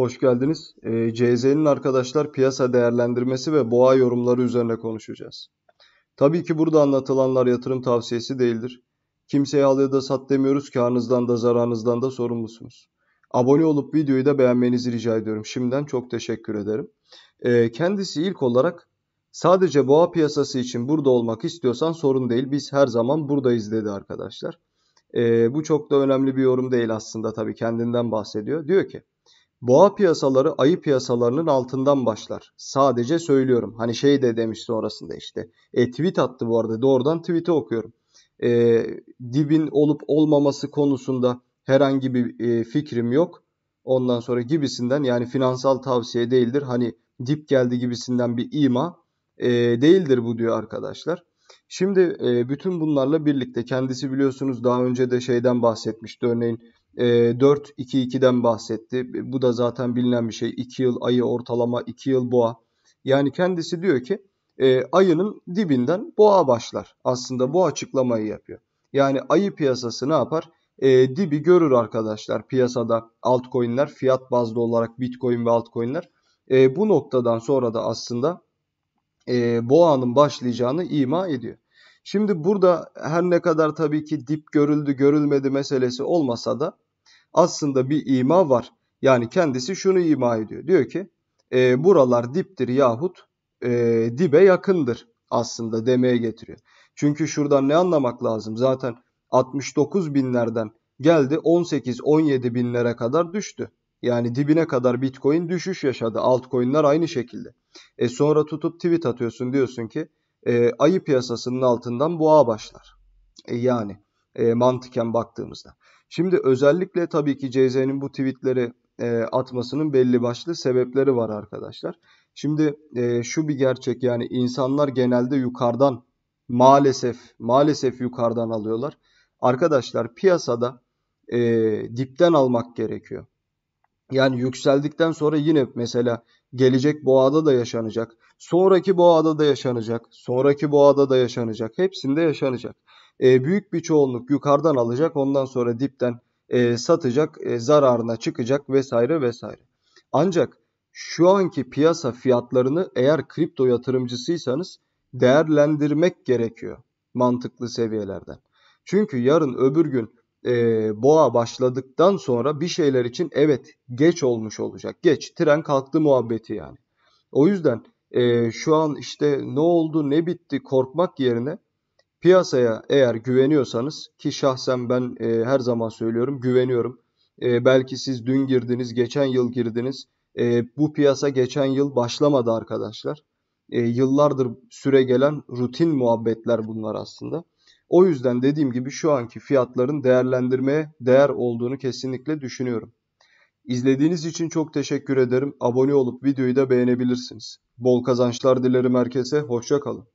Hoş geldiniz. E, ee, CZ'nin arkadaşlar piyasa değerlendirmesi ve boğa yorumları üzerine konuşacağız. Tabii ki burada anlatılanlar yatırım tavsiyesi değildir. Kimseye al ya da sat demiyoruz ki da zararınızdan da sorumlusunuz. Abone olup videoyu da beğenmenizi rica ediyorum. Şimdiden çok teşekkür ederim. E, kendisi ilk olarak sadece boğa piyasası için burada olmak istiyorsan sorun değil. Biz her zaman buradayız dedi arkadaşlar. E, bu çok da önemli bir yorum değil aslında tabii kendinden bahsediyor. Diyor ki Boğa piyasaları ayı piyasalarının altından başlar. Sadece söylüyorum. Hani şey de demiş sonrasında işte. E, tweet attı bu arada. Doğrudan tweet'i okuyorum. E, dibin olup olmaması konusunda herhangi bir e, fikrim yok. Ondan sonra gibisinden yani finansal tavsiye değildir. Hani dip geldi gibisinden bir ima e, değildir bu diyor arkadaşlar. Şimdi e, bütün bunlarla birlikte kendisi biliyorsunuz daha önce de şeyden bahsetmişti. Örneğin e, ee, 4-2-2'den bahsetti. Bu da zaten bilinen bir şey. 2 yıl ayı ortalama, 2 yıl boğa. Yani kendisi diyor ki e, ayının dibinden boğa başlar. Aslında bu açıklamayı yapıyor. Yani ayı piyasası ne yapar? E, dibi görür arkadaşlar piyasada altcoin'ler fiyat bazlı olarak bitcoin ve altcoin'ler. E, bu noktadan sonra da aslında e, boğanın başlayacağını ima ediyor. Şimdi burada her ne kadar tabii ki dip görüldü görülmedi meselesi olmasa da aslında bir ima var. Yani kendisi şunu ima ediyor. Diyor ki e, buralar diptir yahut e, dibe yakındır aslında demeye getiriyor. Çünkü şuradan ne anlamak lazım? Zaten 69 binlerden geldi 18-17 binlere kadar düştü. Yani dibine kadar Bitcoin düşüş yaşadı. Altcoin'ler aynı şekilde. E sonra tutup tweet atıyorsun diyorsun ki e, ayı piyasasının altından boğa başlar. E, yani e, mantıken baktığımızda. Şimdi özellikle tabii ki CZ'nin bu tweetleri e, atmasının belli başlı sebepleri var arkadaşlar. Şimdi e, şu bir gerçek yani insanlar genelde yukarıdan maalesef maalesef yukarıdan alıyorlar. Arkadaşlar piyasada e, dipten almak gerekiyor. Yani yükseldikten sonra yine mesela gelecek boğada da yaşanacak. Sonraki boğada da yaşanacak. Sonraki boğada da yaşanacak. Hepsinde yaşanacak. E, büyük bir çoğunluk yukarıdan alacak. Ondan sonra dipten e, satacak. E, zararına çıkacak vesaire vesaire. Ancak şu anki piyasa fiyatlarını eğer kripto yatırımcısıysanız değerlendirmek gerekiyor mantıklı seviyelerden. Çünkü yarın öbür gün e, boğa başladıktan sonra bir şeyler için evet geç olmuş olacak. Geç tren kalktı muhabbeti yani. O yüzden e, şu an işte ne oldu ne bitti korkmak yerine piyasaya eğer güveniyorsanız ki şahsen ben e, her zaman söylüyorum güveniyorum. E, belki siz dün girdiniz geçen yıl girdiniz. E, bu piyasa geçen yıl başlamadı arkadaşlar. E, yıllardır süre gelen rutin muhabbetler bunlar aslında. O yüzden dediğim gibi şu anki fiyatların değerlendirmeye değer olduğunu kesinlikle düşünüyorum. İzlediğiniz için çok teşekkür ederim. Abone olup videoyu da beğenebilirsiniz. Bol kazançlar dilerim herkese. Hoşça kalın.